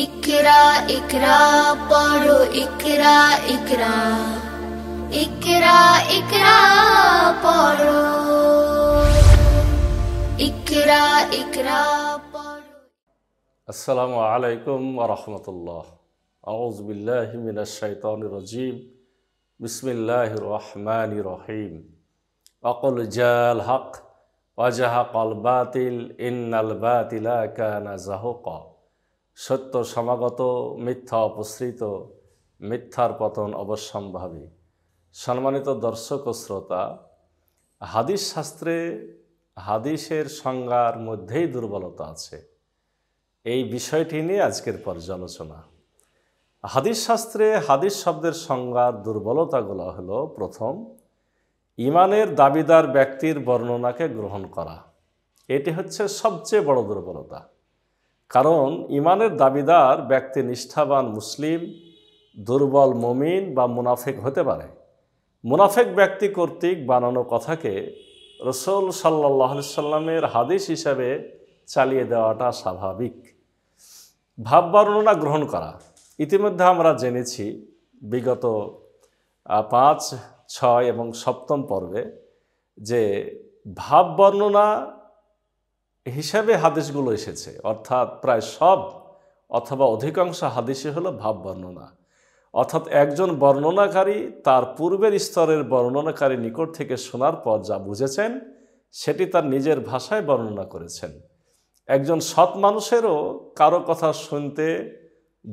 इकरा इकरा पढ़ो इकरा इकरा इकरा इकरा पढ़ो इकरा इकरा السلام عليكم ورحمة الله أعوذ بالله من الشيطان الرجيم بسم الله الرحمن الرحيم وقل جاء الحق وجهق الباطل إن الباطل كان زهقا সত্য সমাগত মিথ্যা অপসৃত মিথ্যার পতন অবশ্যম্ভাবী সম্মানিত দর্শক ও শ্রোতা হাদিস শাস্ত্রে হাদিসের সংজ্ঞার মধ্যেই দুর্বলতা আছে এই বিষয়টি নিয়ে আজকের পর্যালোচনা হাদিস শাস্ত্রে হাদিস শব্দের সংজ্ঞার দুর্বলতাগুলো হল প্রথম ইমানের দাবিদার ব্যক্তির বর্ণনাকে গ্রহণ করা এটি হচ্ছে সবচেয়ে বড় দুর্বলতা কারণ ইমানের দাবিদার ব্যক্তি নিষ্ঠাবান মুসলিম দুর্বল মমিন বা মুনাফেক হতে পারে মুনাফেক ব্যক্তি কর্তৃক বানানো কথাকে রসুল সাল্লাহ সাল্লামের হাদিস হিসাবে চালিয়ে দেওয়াটা স্বাভাবিক ভাব বর্ণনা গ্রহণ করা ইতিমধ্যে আমরা জেনেছি বিগত পাঁচ ছয় এবং সপ্তম পর্বে যে ভাব বর্ণনা হিসাবে হাদিসগুলো এসেছে অর্থাৎ প্রায় সব অথবা অধিকাংশ হাদিসে হলো ভাব বর্ণনা অর্থাৎ একজন বর্ণনাকারী তার পূর্বের স্তরের বর্ণনাকারী নিকট থেকে শোনার পর যা বুঝেছেন সেটি তার নিজের ভাষায় বর্ণনা করেছেন একজন সৎ মানুষেরও কারো কথা শুনতে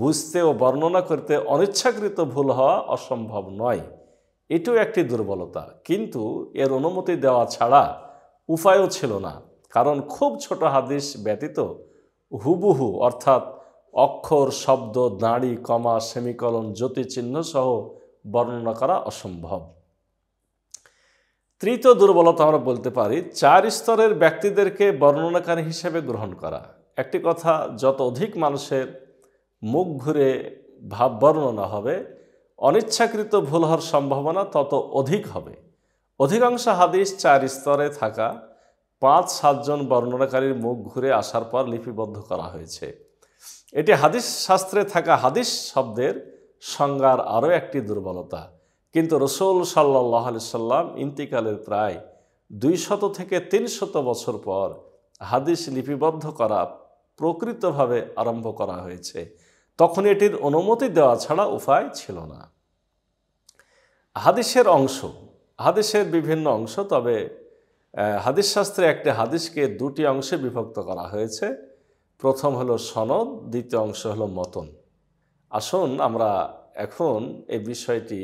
বুঝতে ও বর্ণনা করতে অনিচ্ছাকৃত ভুল হওয়া অসম্ভব নয় এটিও একটি দুর্বলতা কিন্তু এর অনুমতি দেওয়া ছাড়া উপায়ও ছিল না কারণ খুব ছোট হাদিস ব্যতীত হুবুহু অর্থাৎ অক্ষর শব্দ দাঁড়ি কমা সেমিকলন জ্যোতিচিহ্ন সহ বর্ণনা করা অসম্ভব তৃতীয় দুর্বলতা আমরা বলতে পারি চার স্তরের ব্যক্তিদেরকে বর্ণনাকারী হিসেবে গ্রহণ করা একটি কথা যত অধিক মানুষের মুখ ঘুরে ভাব বর্ণনা হবে অনিচ্ছাকৃত ভুল হওয়ার সম্ভাবনা তত অধিক হবে অধিকাংশ হাদিস চার স্তরে থাকা পাঁচ সাতজন বর্ণনাকারীর মুখ ঘুরে আসার পর লিপিবদ্ধ করা হয়েছে এটি হাদিস শাস্ত্রে থাকা হাদিস শব্দের সংজ্ঞার আরও একটি দুর্বলতা কিন্তু রসুল সাল্লাহ আলি সাল্লাম ইন্তিকালের প্রায় দুইশত থেকে তিনশত বছর পর হাদিস লিপিবদ্ধ করা প্রকৃতভাবে আরম্ভ করা হয়েছে তখন এটির অনুমতি দেওয়া ছাড়া উপায় ছিল না হাদিসের অংশ হাদিসের বিভিন্ন অংশ তবে হাদিস শাস্ত্রে একটি হাদিসকে দুটি অংশে বিভক্ত করা হয়েছে প্রথম হলো সনদ দ্বিতীয় অংশ হলো মতন আসুন আমরা এখন এই বিষয়টি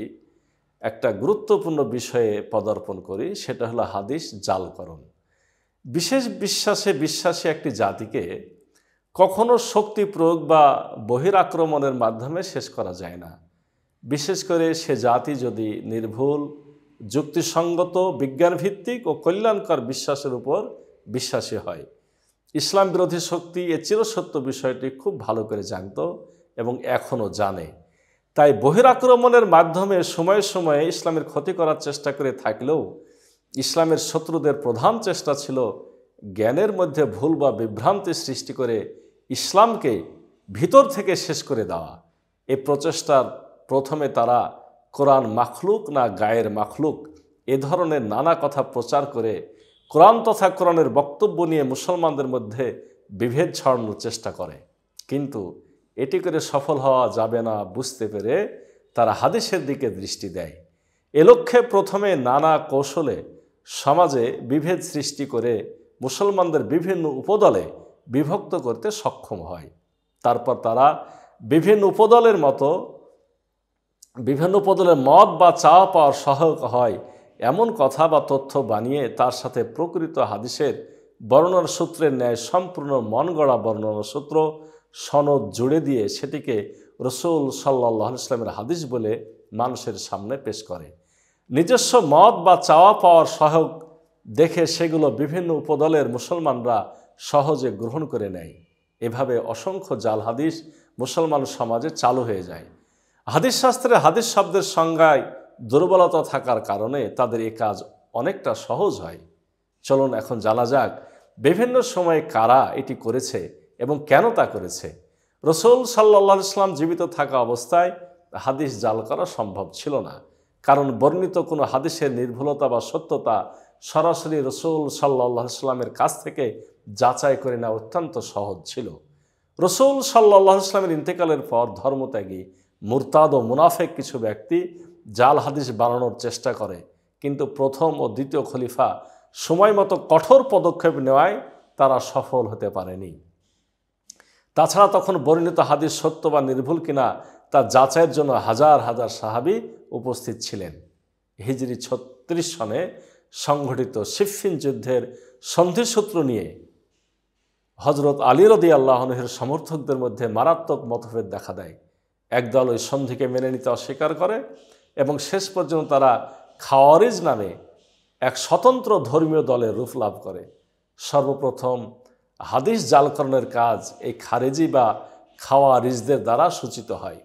একটা গুরুত্বপূর্ণ বিষয়ে পদার্পণ করি সেটা হলো হাদিস জালকরণ বিশেষ বিশ্বাসে বিশ্বাসী একটি জাতিকে কখনো শক্তি প্রয়োগ বা বহিরাক্রমণের মাধ্যমে শেষ করা যায় না বিশেষ করে সে জাতি যদি নির্ভুল যুক্তিসঙ্গত বিজ্ঞানভিত্তিক ও কল্যাণকর বিশ্বাসের উপর বিশ্বাসী হয় ইসলাম বিরোধী শক্তি এ চিরসত্য বিষয়টি খুব ভালো করে জানত এবং এখনও জানে তাই বহিরাক্রমণের মাধ্যমে সময়ে সময়ে ইসলামের ক্ষতি করার চেষ্টা করে থাকলেও ইসলামের শত্রুদের প্রধান চেষ্টা ছিল জ্ঞানের মধ্যে ভুল বা বিভ্রান্তি সৃষ্টি করে ইসলামকে ভিতর থেকে শেষ করে দেওয়া এ প্রচেষ্টার প্রথমে তারা কোরআন মাখলুক না গায়ের মাখলুক এ ধরনের নানা কথা প্রচার করে কোরআন তথা কোরআনের বক্তব্য নিয়ে মুসলমানদের মধ্যে বিভেদ ছড়ানোর চেষ্টা করে কিন্তু এটি করে সফল হওয়া যাবে না বুঝতে পেরে তারা হাদিসের দিকে দৃষ্টি দেয় এ লক্ষ্যে প্রথমে নানা কৌশলে সমাজে বিভেদ সৃষ্টি করে মুসলমানদের বিভিন্ন উপদলে বিভক্ত করতে সক্ষম হয় তারপর তারা বিভিন্ন উপদলের মতো বিভিন্ন উপদলের মদ বা চাওয়া পাওয়ার সহায়ক হয় এমন কথা বা তথ্য বানিয়ে তার সাথে প্রকৃত হাদিসের বর্ণনা সূত্রের ন্যায় সম্পূর্ণ মনগড়া বর্ণনা সূত্র সনদ জুড়ে দিয়ে সেটিকে রসুল সাল্লাহ ইসলামের হাদিস বলে মানুষের সামনে পেশ করে নিজস্ব মত বা চাওয়া পাওয়ার সহায়ক দেখে সেগুলো বিভিন্ন উপদলের মুসলমানরা সহজে গ্রহণ করে নেয় এভাবে অসংখ্য জাল হাদিস মুসলমান সমাজে চালু হয়ে যায় হাদিস শাস্ত্রে হাদিস শব্দের সংজ্ঞায় দুর্বলতা থাকার কারণে তাদের এ কাজ অনেকটা সহজ হয় চলুন এখন জানা যাক বিভিন্ন সময়ে কারা এটি করেছে এবং কেন তা করেছে রসুল সাল্লা ইসলাম জীবিত থাকা অবস্থায় হাদিস জাল করা সম্ভব ছিল না কারণ বর্ণিত কোনো হাদিসের নির্ভুলতা বা সত্যতা সরাসরি রসুল সাল্লাহ ইসলামের কাছ থেকে যাচাই করে নেওয়া অত্যন্ত সহজ ছিল রসুল সাল্লাহ ইসলামের ইন্তেকালের পর ধর্মত্যাগী মুরতাদ ও মুনাফেক কিছু ব্যক্তি জাল হাদিস বানানোর চেষ্টা করে কিন্তু প্রথম ও দ্বিতীয় খলিফা সময় মতো কঠোর পদক্ষেপ নেওয়ায় তারা সফল হতে পারেনি তাছাড়া তখন বর্ণিত হাদিস সত্য বা নির্ভুল কিনা তা যাচাইয়ের জন্য হাজার হাজার সাহাবি উপস্থিত ছিলেন হিজরি ছত্রিশ সনে সংঘটিত সিফিন যুদ্ধের সন্ধিসূত্র নিয়ে হজরত আলী রদি আল্লাহনহের সমর্থকদের মধ্যে মারাত্মক মতভেদ দেখা দেয় একদল ওই সন্ধিকে মেনে নিতে অস্বীকার করে এবং শেষ পর্যন্ত তারা খাওয়ারিজ নামে এক স্বতন্ত্র ধর্মীয় দলের রূপ লাভ করে সর্বপ্রথম হাদিস জালকরণের কাজ এই খারেজি বা খাওয়ারিজদের দ্বারা সূচিত হয়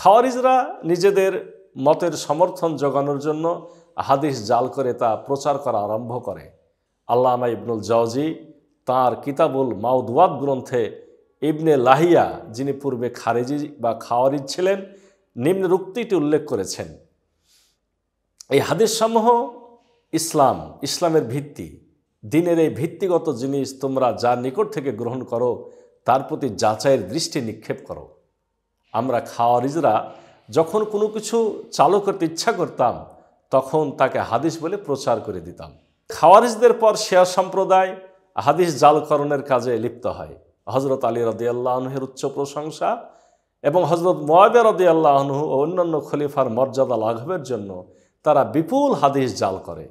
খাওয়ারিজরা নিজেদের মতের সমর্থন জোগানোর জন্য হাদিস জাল করে তা প্রচার করা আরম্ভ করে আল্লামা ইবনুল জওজি তার কিতাবুল মাউদওয়াদ গ্রন্থে ইবনে লাহিয়া যিনি পূর্বে খারেজি বা খাওয়ারিজ ছিলেন নিম্ন রুক্তিটি উল্লেখ করেছেন এই হাদিসসমূহ ইসলাম ইসলামের ভিত্তি দিনের এই ভিত্তিগত জিনিস তোমরা যা নিকট থেকে গ্রহণ করো তার প্রতি যাচাইয়ের দৃষ্টি নিক্ষেপ করো আমরা খাওয়ারিজরা যখন কোনো কিছু চালু করতে ইচ্ছা করতাম তখন তাকে হাদিস বলে প্রচার করে দিতাম খাওয়ারিজদের পর শেয়ার সম্প্রদায় হাদিস জালকরণের কাজে লিপ্ত হয় হজরত আলী রদে আল্লাহনুহের উচ্চ প্রশংসা এবং হজরত মোয়াবে রদে আল্লাহনুহ ও অন্যান্য খলিফার মর্যাদা লাঘবের জন্য তারা বিপুল হাদিস জাল করে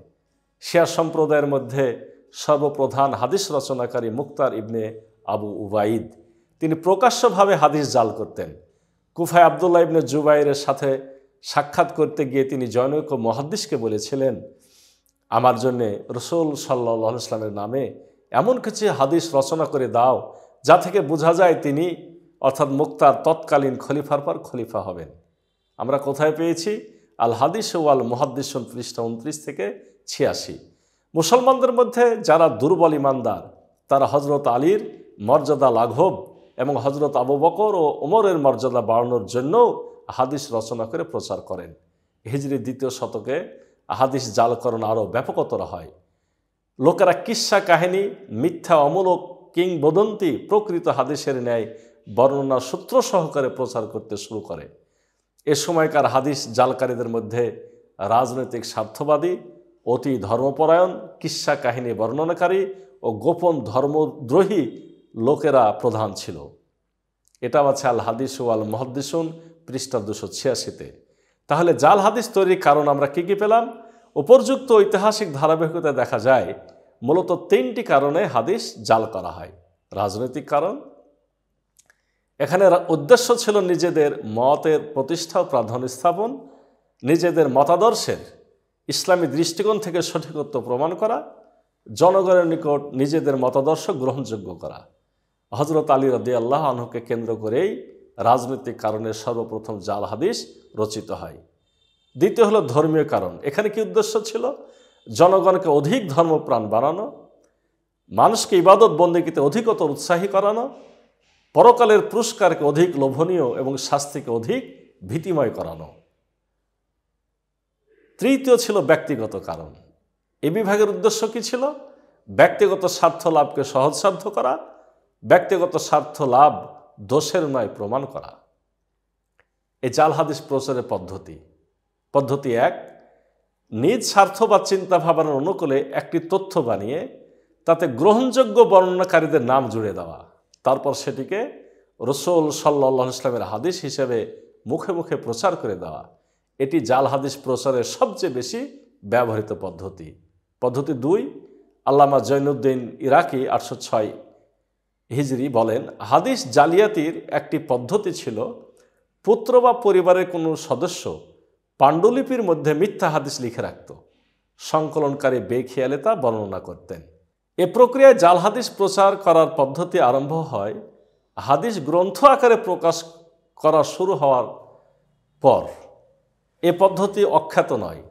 শিয়া সম্প্রদায়ের মধ্যে সর্বপ্রধান হাদিস রচনাকারী মুক্তার ইবনে আবু উবাইদ তিনি প্রকাশ্যভাবে হাদিস জাল করতেন কুফায় আবদুল্লাহ ইবনে জুবাইরের সাথে সাক্ষাৎ করতে গিয়ে তিনি জনৈক মহাদ্দিসকে বলেছিলেন আমার জন্যে রসুল সাল্লাহ ইসলামের নামে এমন কিছু হাদিস রচনা করে দাও যা থেকে বোঝা যায় তিনি অর্থাৎ মুক্তার তৎকালীন খলিফার পর খলিফা হবেন আমরা কোথায় পেয়েছি আল হাদিস ও আল পৃষ্ঠা উনত্রিশ থেকে ছিয়াশি মুসলমানদের মধ্যে যারা দুর্বল ইমানদার তারা হজরত আলীর মর্যাদা লাঘব এবং হজরত আবু বকর ও ওমরের মর্যাদা বাড়ানোর জন্য হাদিস রচনা করে প্রচার করেন হিজরি দ্বিতীয় শতকে হাদিস জালকরণ আরও ব্যাপকতর হয় লোকেরা কিসা কাহিনী মিথ্যা অমূলক কিংবদন্তি প্রকৃত হাদিসের ন্যায় বর্ণনা সূত্র সহকারে প্রচার করতে শুরু করে এ সময়কার হাদিস জালকারীদের মধ্যে রাজনৈতিক স্বার্থবাদী অতি ধর্মপরায়ণ কিস্সা কাহিনী বর্ণনাকারী ও গোপন ধর্মদ্রোহী লোকেরা প্রধান ছিল এটাও আছে আল হাদিস ও আল মহদ্দিসুন পৃষ্ঠা দুশো ছিয়াশিতে তাহলে জাল হাদিস তৈরির কারণ আমরা কী কী পেলাম উপর্যুক্ত ঐতিহাসিক ধারাবাহিকতা দেখা যায় মূলত তিনটি কারণে হাদিস জাল করা হয় রাজনৈতিক কারণ এখানে উদ্দেশ্য ছিল নিজেদের মতের প্রতিষ্ঠা ও প্রাধান্য স্থাপন নিজেদের মতাদর্শের ইসলামী দৃষ্টিকোণ থেকে সঠিকত্ব প্রমাণ করা জনগণের নিকট নিজেদের মতাদর্শ গ্রহণযোগ্য করা হজরত আলী রদি আল্লাহ আনহুকে কেন্দ্র করেই রাজনৈতিক কারণে সর্বপ্রথম জাল হাদিস রচিত হয় দ্বিতীয় হলো ধর্মীয় কারণ এখানে কি উদ্দেশ্য ছিল জনগণকে অধিক ধর্মপ্রাণ বানানো মানুষকে ইবাদত বন্দীকে অধিকতর উৎসাহী করানো পরকালের পুরস্কারকে অধিক লোভনীয় এবং শাস্তিকে অধিক ভীতিময় করানো তৃতীয় ছিল ব্যক্তিগত কারণ এ বিভাগের উদ্দেশ্য কী ছিল ব্যক্তিগত স্বার্থ লাভকে সহজসাধ্য করা ব্যক্তিগত স্বার্থ লাভ দোষের নয় প্রমাণ করা এ জাল হাদিস প্রচারের পদ্ধতি পদ্ধতি এক নিজ স্বার্থ বা চিন্তা ভাবার অনুকূলে একটি তথ্য বানিয়ে তাতে গ্রহণযোগ্য বর্ণনাকারীদের নাম জুড়ে দেওয়া তারপর সেটিকে রসুল সাল্লাহ ইসলামের হাদিস হিসেবে মুখে মুখে প্রচার করে দেওয়া এটি জাল হাদিস প্রচারের সবচেয়ে বেশি ব্যবহৃত পদ্ধতি পদ্ধতি দুই আল্লামা জৈনুদ্দিন ইরাকি আটশো ছয় হিজরি বলেন হাদিস জালিয়াতির একটি পদ্ধতি ছিল পুত্র বা পরিবারের কোনো সদস্য পাণ্ডুলিপির মধ্যে মিথ্যা হাদিস লিখে রাখত সংকলনকারী বেখেয়ালে তা বর্ণনা করতেন এ প্রক্রিয়ায় জাল হাদিস প্রচার করার পদ্ধতি আরম্ভ হয় হাদিস গ্রন্থ আকারে প্রকাশ করা শুরু হওয়ার পর এ পদ্ধতি অখ্যাত নয়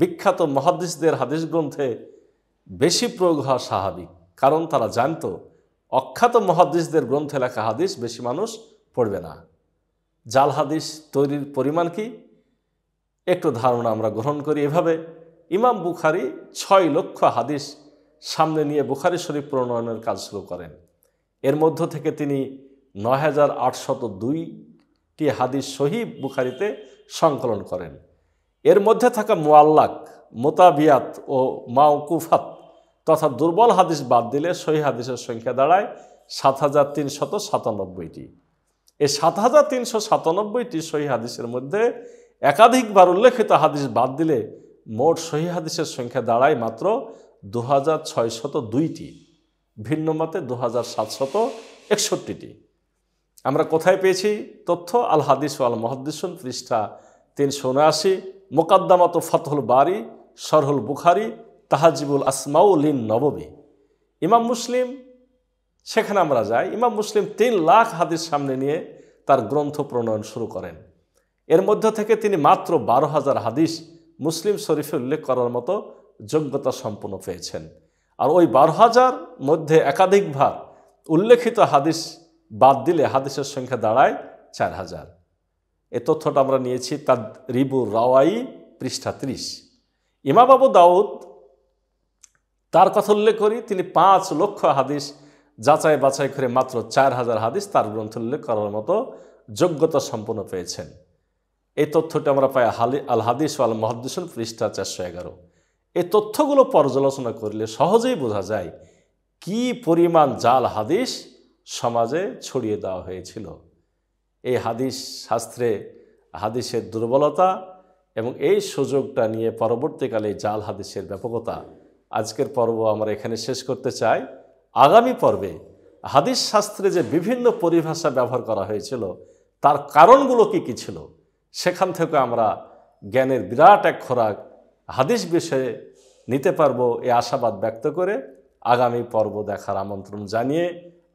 বিখ্যাত মহাদিসদের হাদিস গ্রন্থে বেশি প্রয়োগ হওয়া স্বাভাবিক কারণ তারা জানত অখ্যাত মহাদিসদের গ্রন্থে লেখা হাদিস বেশি মানুষ পড়বে না জাল হাদিস তৈরির পরিমাণ কি একটু ধারণা আমরা গ্রহণ করি এভাবে ইমাম বুখারি ছয় লক্ষ হাদিস সামনে নিয়ে বুখারি শরীফ প্রণয়নের কাজ শুরু করেন এর মধ্য থেকে তিনি নয় হাজার আটশত দুইটি হাদিস সহি বুখারিতে সংকলন করেন এর মধ্যে থাকা মোয়াল্লাক মোতাবিয়াত ও মাওকুফাত তথা দুর্বল হাদিস বাদ দিলে সহি হাদিসের সংখ্যা দাঁড়ায় সাত হাজার তিনশত সাতানব্বইটি এই সাত হাজার তিনশো সাতানব্বইটি সহি হাদিসের মধ্যে একাধিকবার উল্লেখিত হাদিস বাদ দিলে মোট সহি হাদিসের সংখ্যা দাঁড়ায় মাত্র দু হাজার ছয়শত দুইটি ভিন্ন মতে দু হাজার সাতশত একষট্টিটি আমরা কোথায় পেয়েছি তথ্য আল হাদিস আল মহাদ্দিসুন পৃষ্ঠা তিনশো উনআশি মোকাদ্দামাত ফতহুল বারি সরহুল বুখারি তাহাজিবুল আসমাউলিন নবমী ইমাম মুসলিম সেখানে আমরা যাই ইমাম মুসলিম তিন লাখ হাদিস সামনে নিয়ে তার গ্রন্থ প্রণয়ন শুরু করেন এর মধ্য থেকে তিনি মাত্র বারো হাজার হাদিস মুসলিম শরীফে উল্লেখ করার মতো যোগ্যতা সম্পন্ন পেয়েছেন আর ওই বারো হাজার মধ্যে একাধিকবার উল্লেখিত হাদিস বাদ দিলে হাদিসের সংখ্যা দাঁড়ায় চার হাজার এ তথ্যটা আমরা নিয়েছি তার রিবু রাওয়াই পৃষ্ঠা ত্রিশ ইমাবাবু দাউদ তার কথা উল্লেখ করি তিনি পাঁচ লক্ষ হাদিস যাচাই বাছাই করে মাত্র চার হাজার হাদিস তার গ্রন্থ উল্লেখ করার মতো যোগ্যতা সম্পন্ন পেয়েছেন এই তথ্যটা আমরা পাই হালি আল হাদিস আল মহাদিসুল পৃষ্ঠা চারশো এগারো এই তথ্যগুলো পর্যালোচনা করলে সহজেই বোঝা যায় কি পরিমাণ জাল হাদিস সমাজে ছড়িয়ে দেওয়া হয়েছিল এই হাদিস শাস্ত্রে হাদিসের দুর্বলতা এবং এই সুযোগটা নিয়ে পরবর্তীকালে জাল হাদিসের ব্যাপকতা আজকের পর্ব আমরা এখানে শেষ করতে চাই আগামী পর্বে হাদিস শাস্ত্রে যে বিভিন্ন পরিভাষা ব্যবহার করা হয়েছিল তার কারণগুলো কি কী ছিল সেখান থেকে আমরা জ্ঞানের বিরাট এক খোরাক হাদিস বিষয়ে নিতে পারবো এ আশাবাদ ব্যক্ত করে আগামী পর্ব দেখার আমন্ত্রণ জানিয়ে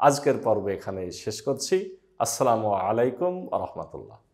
আজকের পর্ব এখানে শেষ করছি আসসালামু আলাইকুম রহমতুল্লাহ